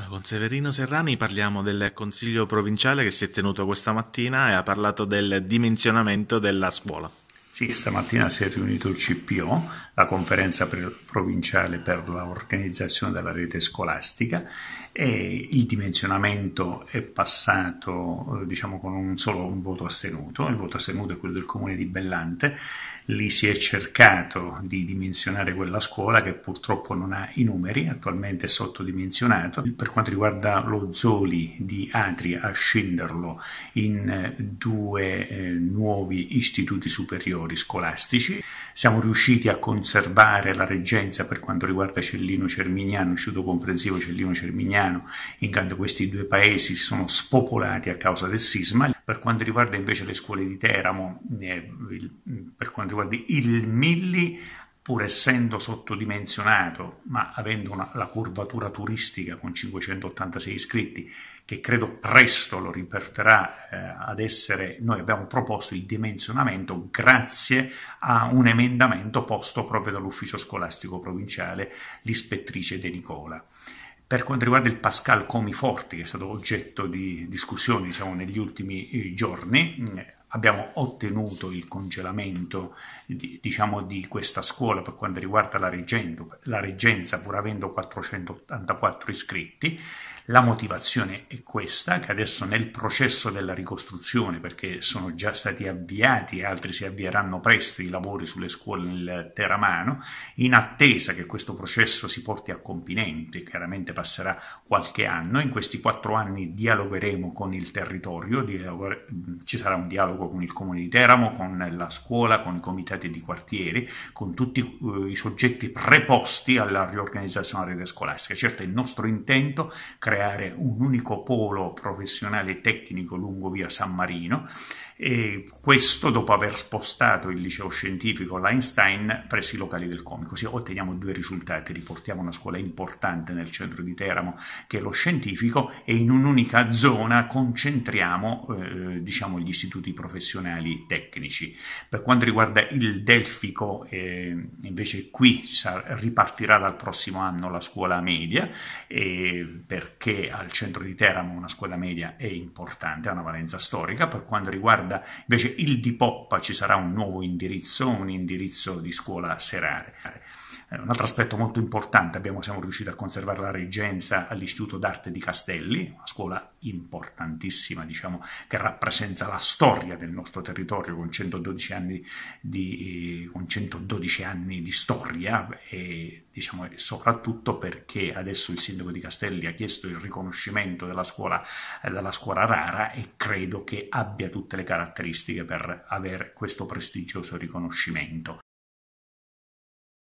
Ah, con Severino Serrani parliamo del consiglio provinciale che si è tenuto questa mattina e ha parlato del dimensionamento della scuola. Sì, stamattina si è riunito il CPO, la conferenza provinciale per l'organizzazione della rete scolastica e il dimensionamento è passato eh, diciamo, con un solo un voto astenuto, il voto astenuto è quello del comune di Bellante, lì si è cercato di dimensionare quella scuola che purtroppo non ha i numeri, attualmente è sottodimensionato. Per quanto riguarda lo Zoli di Atria a scenderlo in eh, due eh, nuovi istituti superiori, superiori scolastici, siamo riusciti a conservare la reggenza per quanto riguarda Cellino Cermignano, Istituto Comprensivo Cellino Cermignano, in quanto questi due paesi si sono spopolati a causa del sisma. Per quanto riguarda invece le scuole di Teramo, eh, il, per quanto riguarda il Milli, pur essendo sottodimensionato, ma avendo una, la curvatura turistica con 586 iscritti, che credo presto lo riperterà eh, ad essere, noi abbiamo proposto il dimensionamento grazie a un emendamento posto proprio dall'ufficio scolastico provinciale, l'ispettrice De Nicola. Per quanto riguarda il Pascal Comiforti, che è stato oggetto di discussioni diciamo, negli ultimi eh, giorni, eh, abbiamo ottenuto il congelamento diciamo, di questa scuola per quanto riguarda la, reggendo, la reggenza pur avendo 484 iscritti. La motivazione è questa, che adesso nel processo della ricostruzione, perché sono già stati avviati e altri si avvieranno presto i lavori sulle scuole nel Teramano, in attesa che questo processo si porti a compimento, chiaramente passerà qualche anno, in questi quattro anni dialogheremo con il territorio, dialog- ci sarà un dialogo dialogo con il comune di Teramo, con la scuola, con i comitati di quartieri, con tutti eh, i soggetti preposti alla riorganizzazione della rete scolastica. Certo è il nostro intento creare un unico polo professionale e tecnico lungo via San Marino e questo dopo aver spostato il liceo scientifico l'Einstein presso i locali del Comico. Così otteniamo due risultati, riportiamo una scuola importante nel centro di Teramo che è lo scientifico e in un'unica zona concentriamo eh, diciamo, gli istituti professionali tecnici. Per quanto riguarda il Delfico, eh, invece qui ripartirà dal prossimo anno la scuola media eh, perché al centro di Teramo una scuola media è importante, ha una valenza storica. Per quanto riguarda domanda. Invece il di poppa ci sarà un nuovo indirizzo, un indirizzo di scuola serale un altro aspetto molto importante, abbiamo, siamo riusciti a conservare la reggenza all'Istituto d'Arte di Castelli, una scuola importantissima, diciamo, che rappresenta la storia del nostro territorio con 112 anni di, con 112 anni di storia e diciamo, soprattutto perché adesso il sindaco di Castelli ha chiesto il riconoscimento della scuola, eh, della scuola rara e credo che abbia tutte le caratteristiche per avere questo prestigioso riconoscimento.